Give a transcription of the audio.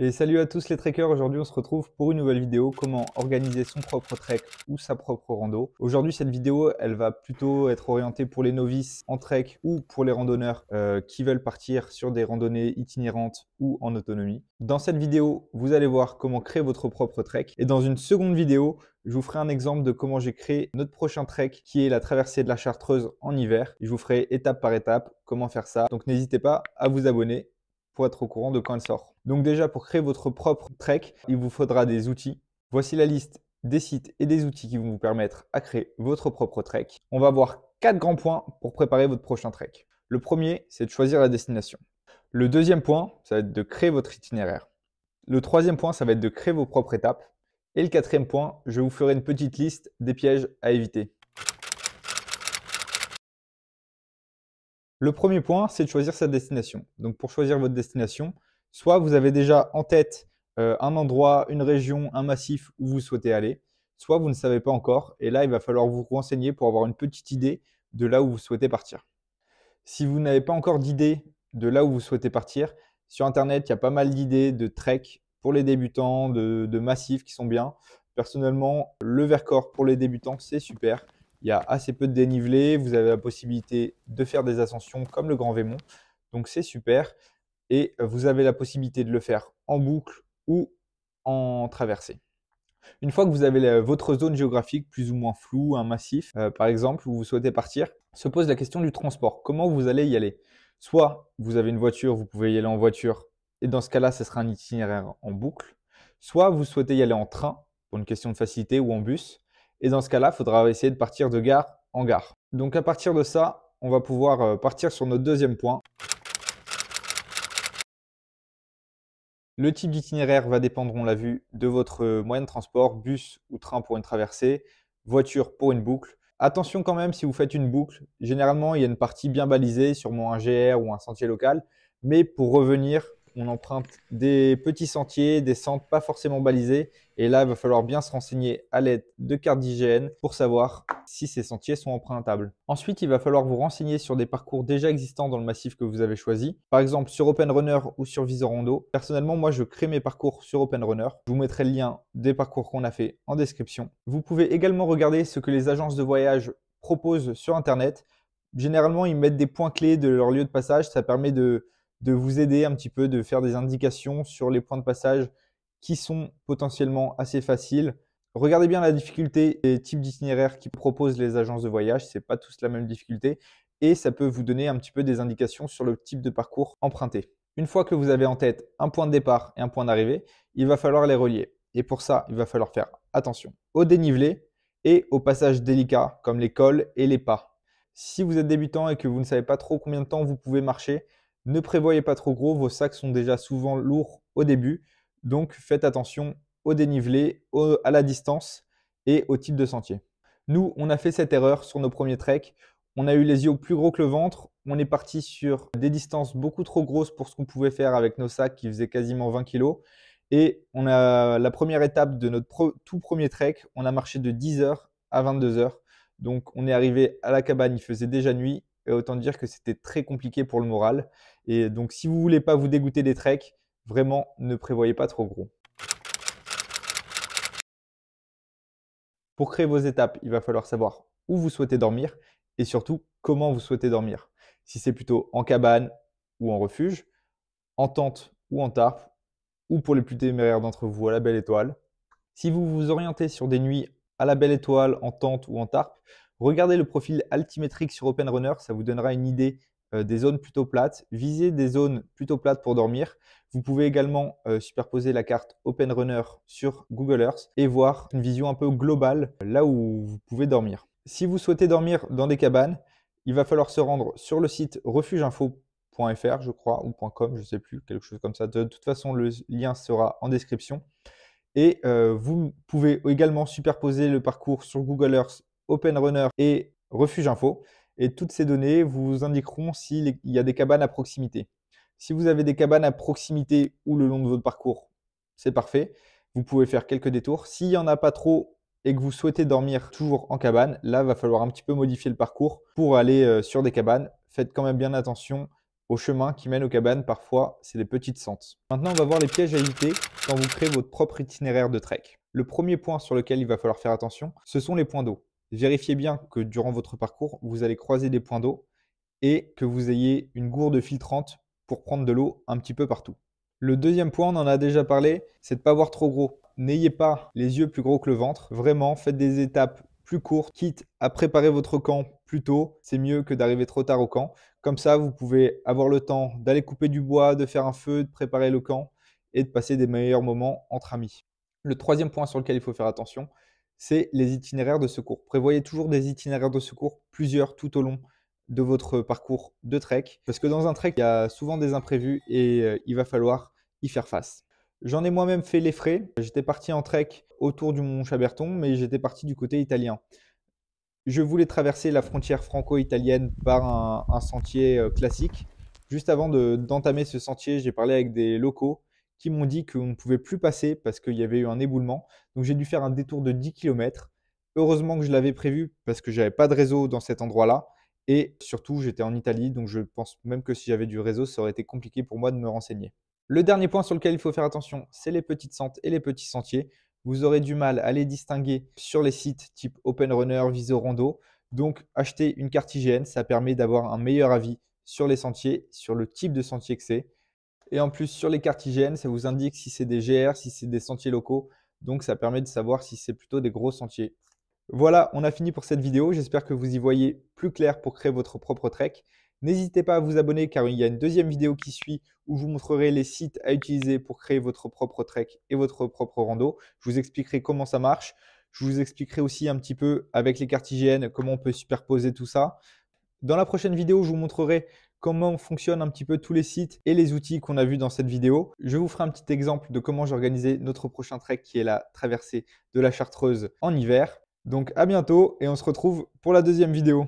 Et salut à tous les trekkers, aujourd'hui on se retrouve pour une nouvelle vidéo comment organiser son propre trek ou sa propre rando. Aujourd'hui cette vidéo elle va plutôt être orientée pour les novices en trek ou pour les randonneurs euh, qui veulent partir sur des randonnées itinérantes ou en autonomie. Dans cette vidéo vous allez voir comment créer votre propre trek et dans une seconde vidéo je vous ferai un exemple de comment j'ai créé notre prochain trek qui est la traversée de la Chartreuse en hiver. Je vous ferai étape par étape comment faire ça. Donc n'hésitez pas à vous abonner être au courant de quand elle sort. Donc déjà, pour créer votre propre trek, il vous faudra des outils. Voici la liste des sites et des outils qui vont vous permettre à créer votre propre trek. On va voir quatre grands points pour préparer votre prochain trek. Le premier, c'est de choisir la destination. Le deuxième point, ça va être de créer votre itinéraire. Le troisième point, ça va être de créer vos propres étapes. Et le quatrième point, je vous ferai une petite liste des pièges à éviter. Le premier point, c'est de choisir sa destination. Donc pour choisir votre destination, soit vous avez déjà en tête euh, un endroit, une région, un massif où vous souhaitez aller, soit vous ne savez pas encore, et là il va falloir vous renseigner pour avoir une petite idée de là où vous souhaitez partir. Si vous n'avez pas encore d'idée de là où vous souhaitez partir, sur Internet, il y a pas mal d'idées de trek pour les débutants, de, de massifs qui sont bien. Personnellement, le Vercors pour les débutants, c'est super il y a assez peu de dénivelé, vous avez la possibilité de faire des ascensions comme le Grand Vémont, donc c'est super, et vous avez la possibilité de le faire en boucle ou en traversée. Une fois que vous avez votre zone géographique plus ou moins floue, un massif euh, par exemple, où vous souhaitez partir, se pose la question du transport. Comment vous allez y aller Soit vous avez une voiture, vous pouvez y aller en voiture, et dans ce cas-là, ce sera un itinéraire en boucle. Soit vous souhaitez y aller en train, pour une question de facilité, ou en bus. Et dans ce cas-là, il faudra essayer de partir de gare en gare. Donc à partir de ça, on va pouvoir euh, partir sur notre deuxième point. Le type d'itinéraire va dépendre, on l'a vu, de votre euh, moyen de transport, bus ou train pour une traversée, voiture pour une boucle. Attention quand même si vous faites une boucle, généralement il y a une partie bien balisée, sûrement un GR ou un sentier local, mais pour revenir, on emprunte des petits sentiers, des centres pas forcément balisés. Et là, il va falloir bien se renseigner à l'aide de cartes d'hygiène pour savoir si ces sentiers sont empruntables. Ensuite, il va falloir vous renseigner sur des parcours déjà existants dans le massif que vous avez choisi. Par exemple, sur Open Runner ou sur Visorando. Personnellement, moi, je crée mes parcours sur Open Runner. Je vous mettrai le lien des parcours qu'on a fait en description. Vous pouvez également regarder ce que les agences de voyage proposent sur Internet. Généralement, ils mettent des points clés de leur lieu de passage. Ça permet de de vous aider un petit peu, de faire des indications sur les points de passage qui sont potentiellement assez faciles. Regardez bien la difficulté et types d'itinéraires qui proposent les agences de voyage, ce n'est pas tous la même difficulté et ça peut vous donner un petit peu des indications sur le type de parcours emprunté. Une fois que vous avez en tête un point de départ et un point d'arrivée, il va falloir les relier. Et pour ça, il va falloir faire attention au dénivelé et aux passages délicats comme les cols et les pas. Si vous êtes débutant et que vous ne savez pas trop combien de temps vous pouvez marcher, ne prévoyez pas trop gros, vos sacs sont déjà souvent lourds au début, donc faites attention au dénivelé, à la distance et au type de sentier. Nous, on a fait cette erreur sur nos premiers treks. On a eu les yeux plus gros que le ventre. On est parti sur des distances beaucoup trop grosses pour ce qu'on pouvait faire avec nos sacs qui faisaient quasiment 20 kg. Et on a la première étape de notre tout premier trek. On a marché de 10h à 22h. Donc on est arrivé à la cabane, il faisait déjà nuit autant dire que c'était très compliqué pour le moral. Et donc, si vous voulez pas vous dégoûter des treks, vraiment ne prévoyez pas trop gros. Pour créer vos étapes, il va falloir savoir où vous souhaitez dormir et surtout comment vous souhaitez dormir. Si c'est plutôt en cabane ou en refuge, en tente ou en tarpe, ou pour les plus téméraires d'entre vous à la belle étoile. Si vous vous orientez sur des nuits à la belle étoile, en tente ou en tarpe, Regardez le profil altimétrique sur OpenRunner, ça vous donnera une idée euh, des zones plutôt plates. Visez des zones plutôt plates pour dormir. Vous pouvez également euh, superposer la carte OpenRunner sur Google Earth et voir une vision un peu globale euh, là où vous pouvez dormir. Si vous souhaitez dormir dans des cabanes, il va falloir se rendre sur le site refugeinfo.fr, je crois, ou .com, je ne sais plus, quelque chose comme ça. De toute façon, le lien sera en description. Et vous pouvez également superposer le parcours sur Google Earth Open Runner et Refuge Info. Et toutes ces données vous indiqueront s'il y a des cabanes à proximité. Si vous avez des cabanes à proximité ou le long de votre parcours, c'est parfait. Vous pouvez faire quelques détours. S'il n'y en a pas trop et que vous souhaitez dormir toujours en cabane, là, va falloir un petit peu modifier le parcours pour aller euh, sur des cabanes. Faites quand même bien attention aux chemins qui mènent aux cabanes. Parfois, c'est des petites sentes. Maintenant, on va voir les pièges à éviter quand vous créez votre propre itinéraire de trek. Le premier point sur lequel il va falloir faire attention, ce sont les points d'eau vérifiez bien que durant votre parcours, vous allez croiser des points d'eau et que vous ayez une gourde filtrante pour prendre de l'eau un petit peu partout. Le deuxième point, on en a déjà parlé, c'est de ne pas voir trop gros. N'ayez pas les yeux plus gros que le ventre. Vraiment, faites des étapes plus courtes, quitte à préparer votre camp plus tôt. C'est mieux que d'arriver trop tard au camp. Comme ça, vous pouvez avoir le temps d'aller couper du bois, de faire un feu, de préparer le camp et de passer des meilleurs moments entre amis. Le troisième point sur lequel il faut faire attention, c'est les itinéraires de secours. Prévoyez toujours des itinéraires de secours, plusieurs tout au long de votre parcours de trek, parce que dans un trek, il y a souvent des imprévus et euh, il va falloir y faire face. J'en ai moi-même fait les frais. J'étais parti en trek autour du mont Chaberton, mais j'étais parti du côté italien. Je voulais traverser la frontière franco-italienne par un, sentier euh, classique. Juste avant d'entamer ce sentier, j'ai parlé avec des locaux qui m'ont dit qu'on ne pouvait plus passer parce qu'il y avait eu un éboulement. Donc j'ai dû faire un détour de 10 km. Heureusement que je l'avais prévu parce que j'avais pas de réseau dans cet endroit-là. Et surtout, j'étais en Italie, donc je pense même que si j'avais du réseau, ça aurait été compliqué pour moi de me renseigner. Le dernier point sur lequel il faut faire attention, c'est les petites sentes et les petits sentiers. Vous aurez du mal à les distinguer sur les sites type Open Runner, Viso Rando. Donc, acheter une carte IGN, ça permet d'avoir un meilleur avis sur les sentiers, sur le type de sentier que c'est. Et en plus, sur les cartes IGN, ça vous indique si c'est des GR, si c'est des sentiers locaux. Donc, ça permet de savoir si c'est plutôt des gros sentiers. Voilà, on a fini pour cette vidéo. J'espère que vous y voyez plus clair pour créer votre propre trek. N'hésitez pas à vous abonner car il y a une deuxième vidéo qui suit où je vous montrerai les sites à utiliser pour créer votre propre trek et votre propre rando. Je vous expliquerai comment ça marche. Je vous expliquerai aussi un petit peu avec les cartes IGN comment on peut superposer tout ça. Dans la prochaine vidéo, je vous montrerai comment fonctionnent un petit peu tous les sites et les outils qu'on a vus dans cette vidéo. Je vous ferai un petit exemple de comment j'organisais notre prochain trek qui est la traversée de la Chartreuse en hiver. Donc à bientôt et on se retrouve pour la deuxième vidéo.